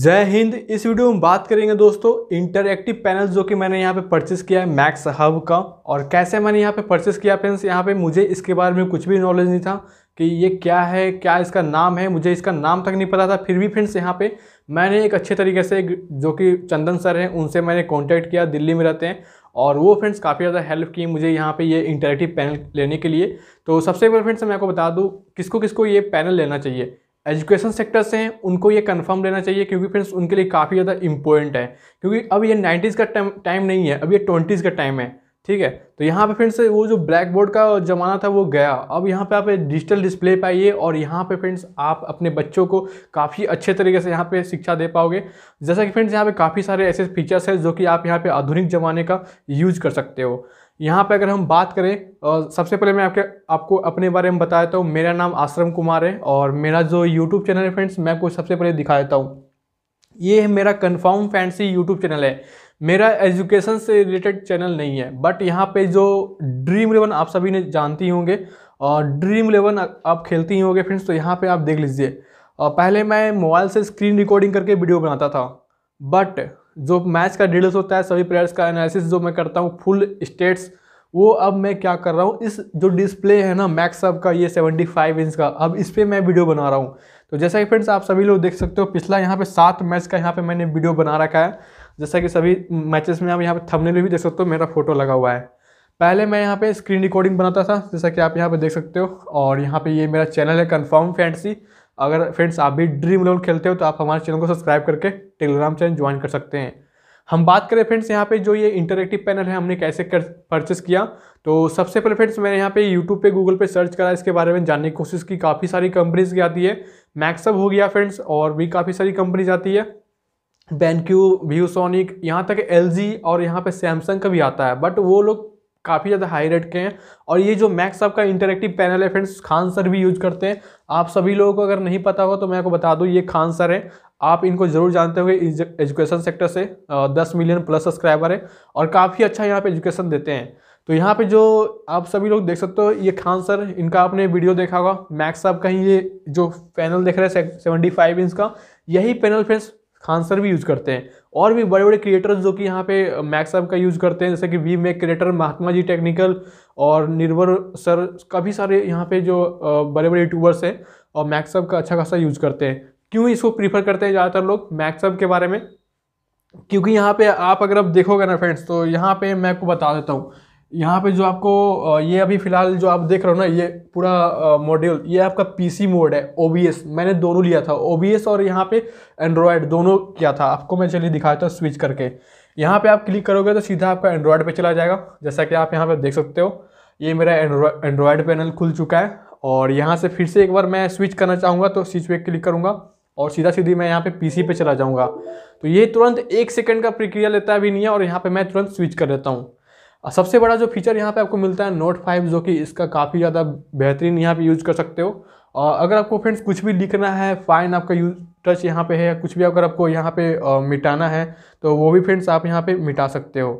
जय हिंद इस वीडियो में बात करेंगे दोस्तों इंटरएक्टिव पैनल जो कि मैंने यहाँ पे परचेस किया है मैक्स हब का और कैसे मैंने यहाँ पे परचेस किया फ्रेंड्स यहाँ पे मुझे इसके बारे में कुछ भी नॉलेज नहीं था कि ये क्या है क्या इसका नाम है मुझे इसका नाम तक नहीं पता था फिर भी फ्रेंड्स यहाँ पे मैंने एक अच्छे तरीके से जो कि चंदन सर हैं उनसे मैंने कॉन्टैक्ट किया दिल्ली में रहते हैं और वो फ्रेंड्स काफ़ी ज़्यादा हेल्प की मुझे यहाँ पे ये इंटरेक्टिव पैनल लेने के लिए तो सबसे पहले फ्रेंड्स मैं आपको बता दूँ किसको किसको ये पैनल लेना चाहिए एजुकेशन सेक्टर से हैं उनको ये कंफर्म लेना चाहिए क्योंकि फ्रेंड्स उनके लिए काफ़ी ज़्यादा इंपॉर्टेंट है क्योंकि अब ये नाइन्टीज़ का टाइम नहीं है अब ये ट्वेंटीज़ का टाइम है ठीक है तो यहाँ पे फ्रेंड्स वो जो ब्लैक बोर्ड का ज़माना था वो गया अब यहाँ पे आप डिजिटल डिस्प्ले पाइए और यहाँ पे फ्रेंड्स आप अपने बच्चों को काफ़ी अच्छे तरीके से यहाँ पे शिक्षा दे पाओगे जैसा कि फ्रेंड्स यहाँ पे काफ़ी सारे ऐसे फीचर्स हैं जो कि आप यहाँ पे आधुनिक ज़माने का यूज कर सकते हो यहाँ पर अगर हम बात करें सबसे पहले मैं आपके आपको अपने बारे में बता देता हूँ मेरा नाम आश्रम कुमार है और मेरा जो यूट्यूब चैनल है फ्रेंड्स मैं आपको सबसे पहले दिखा देता हूँ ये मेरा कन्फर्म फैंसी यूट्यूब चैनल है मेरा एजुकेशन से रिलेटेड चैनल नहीं है बट यहाँ पे जो ड्रीम इलेवन आप सभी ने जानती होंगे और ड्रीम इलेवन आप खेलती होंगे फ्रेंड्स तो यहाँ पे आप देख लीजिए और पहले मैं मोबाइल से स्क्रीन रिकॉर्डिंग करके वीडियो बनाता था बट जो मैच का डिटेल्स होता है सभी प्लेयर्स का एनालिसिस जो मैं करता हूँ फुल स्टेट्स वो अब मैं क्या कर रहा हूँ इस जो डिस्प्ले है ना मैक्स अब का ये 75 इंच का अब इस पर मैं वीडियो बना रहा हूँ तो जैसा कि फ्रेंड्स आप सभी लोग देख सकते हो पिछला यहाँ पे सात मैच का यहाँ पे मैंने वीडियो बना रखा है जैसा कि सभी मैचेस में आप यहाँ पे थंबनेल भी देख सकते हो मेरा फोटो लगा हुआ है पहले मैं यहाँ पे स्क्रीन रिकॉर्डिंग बनाता था जैसा कि आप यहाँ पर देख सकते हो और यहाँ पर ये मेरा चैनल है कन्फर्म फैंटसी अगर फ्रेंड्स आप भी ड्रीम इलेवन खेलते हो तो आप हमारे चैनल को सब्सक्राइब करके टेलीग्राम चैनल ज्वाइन कर सकते हैं हम बात करें फ्रेंड्स यहाँ पे जो ये इंटरेक्टिव पैनल है हमने कैसे कर परचेस किया तो सबसे पहले फ्रेंड्स मैंने यहाँ पे यूट्यूब पे गूगल पे सर्च करा इसके बारे में जानने की कोशिश की काफ़ी सारी कंपनीज की आती है मैक्सअप हो गया फ्रेंड्स और भी काफ़ी सारी कंपनीज आती है बैनक्यू व्यू सोनिक यहाँ तक एल और यहाँ पर सैमसंग का भी आता है बट वो लोग काफ़ी ज़्यादा हाई रेट के हैं और ये जो मैक्स आपका इंटरेक्टिव पैनल है फ्रेंड्स खान सर भी यूज करते हैं आप सभी लोगों को अगर नहीं पता होगा तो मैं आपको बता दूँ ये खान सर हैं आप इनको ज़रूर जानते होंगे एजुकेशन सेक्टर से दस मिलियन प्लस सब्सक्राइबर है और काफ़ी अच्छा यहाँ पर एजुकेशन देते हैं तो यहाँ पे जो आप सभी लोग देख सकते हो ये खान सर इनका आपने वीडियो देखा होगा मैक्स साहब का ही ये जो पैनल देख रहे हैं सेवेंटी फाइव इंच का यही पैनल फ्रेंड्स खान सर भी यूज़ करते हैं और भी बड़े बड़े क्रिएटर्स जो कि यहाँ पे मैक्स का यूज़ करते हैं जैसे कि we make creator Mahatma ji technical और निर्भर सर काफ़ी सारे यहाँ पे जो बड़े बड़े यूट्यूबर्स हैं और मैक्स का अच्छा खासा यूज़ करते हैं क्यों इसको प्रीफर करते हैं ज़्यादातर लोग मैक्स के बारे में क्योंकि यहाँ पे आप अगर आप देखोगे ना फ्रेंड्स तो यहाँ पे मैं आपको बता देता हूँ यहाँ पे जो आपको ये अभी फ़िलहाल जो आप देख रहे हो ना ये पूरा मॉड्यूल ये आपका पीसी मोड है ओबीएस मैंने दोनों लिया था ओबीएस और यहाँ पे एंड्रॉयड दोनों किया था आपको मैं चलिए दिखाता हूँ स्विच करके यहाँ पे आप क्लिक करोगे तो सीधा आपका एंड्रॉयड पे चला जाएगा जैसा कि आप यहाँ पे देख सकते हो ये मेरा एंड्रॉयड पैनल खुल चुका है और यहाँ से फिर से एक बार मैं स्विच करना चाहूँगा तो स्विच पे क्लिक करूँगा और सीधा सीधी मैं यहाँ पे पीसी पे चला जाऊँगा तो ये तुरंत एक सेकंड का प्रक्रिया लेता भी नहीं है और यहाँ पे मैं तुरंत स्विच कर लेता हूँ सबसे बड़ा जो फीचर यहाँ पे आपको मिलता है नोट फाइव जो कि इसका काफ़ी ज़्यादा बेहतरीन यहाँ पे यूज़ कर सकते हो और अगर आपको फ्रेंड्स कुछ भी लिखना है फाइन आपका यूज टच यहाँ पे है कुछ भी अगर आपको यहाँ पे आ, मिटाना है तो वो भी फ्रेंड्स आप यहाँ पे मिटा सकते हो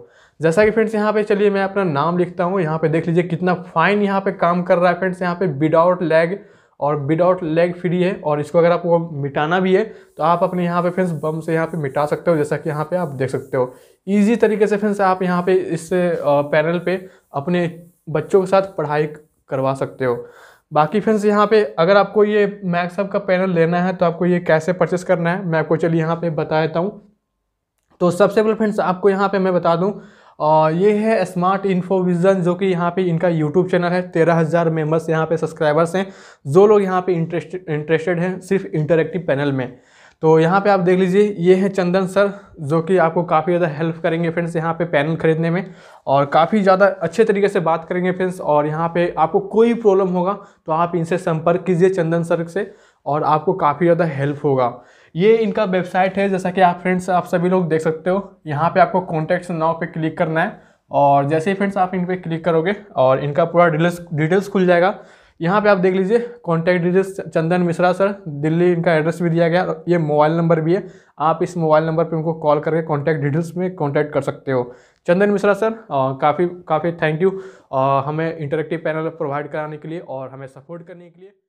जैसा कि फ्रेंड्स यहाँ पे चलिए मैं अपना नाम लिखता हूँ यहाँ पे देख लीजिए कितना फाइन यहाँ पे काम कर रहा है फ्रेंड्स यहाँ पे विदाउट लैग और विदाउट लेग फ्री है और इसको अगर आपको मिटाना भी है तो आप अपने यहाँ पे फ्रेंड्स बम से यहाँ पे मिटा सकते हो जैसा कि यहाँ पे आप देख सकते हो इजी तरीके से फ्रेंड्स आप यहाँ पे इस पैनल पे अपने बच्चों के साथ पढ़ाई करवा सकते हो बाकी फ्रेंड्स यहाँ पे अगर आपको ये मैक्सअप का पैनल लेना है तो आपको ये कैसे परचेस करना है मैं आपको चलिए यहाँ पर बता देता हूँ तो सबसे पहले फ्रेंड्स आपको यहाँ पर मैं बता दूँ और ये है स्मार्ट इन्फोविज़न जो कि यहाँ पे इनका यूट्यूब चैनल है तेरह हज़ार मेम्बर्स यहाँ पे सब्सक्राइबर्स हैं जो लोग यहाँ पे इंटरेस्टेड इंटरेस्टेड हैं सिर्फ इंटरेक्टिव पैनल में तो यहाँ पे आप देख लीजिए ये है चंदन सर जो कि आपको काफ़ी ज़्यादा हेल्प करेंगे फ्रेंड्स यहाँ पे पैनल खरीदने में और काफ़ी ज़्यादा अच्छे तरीके से बात करेंगे फ्रेंड्स और यहाँ पे आपको कोई प्रॉब्लम होगा तो आप इनसे संपर्क कीजिए चंदन सर से और आपको काफ़ी ज़्यादा हेल्प होगा ये इनका वेबसाइट है जैसा कि आप फ्रेंड्स आप सभी लोग देख सकते हो यहाँ पे आपको कॉन्टैक्ट्स नाव पे क्लिक करना है और जैसे ही फ्रेंड्स आप इन पर क्लिक करोगे और इनका पूरा डिटेल्स डिटेल्स खुल जाएगा यहाँ पे आप देख लीजिए contact details Chandan Mishra sir Delhi इनका एड्रेस भी दिया गया और ये मोबाइल नंबर भी है आप इस मोबाइल नंबर पर उनको कॉल करके कॉन्टैक्ट डिटेल्स में कॉन्टैक्ट कर सकते हो चंदन मिश्रा सर काफ़ी काफ़ी थैंक यू हमें इंटरेक्टिव पैनल प्रोवाइड कराने के लिए और हमें सपोर्ट करने के लिए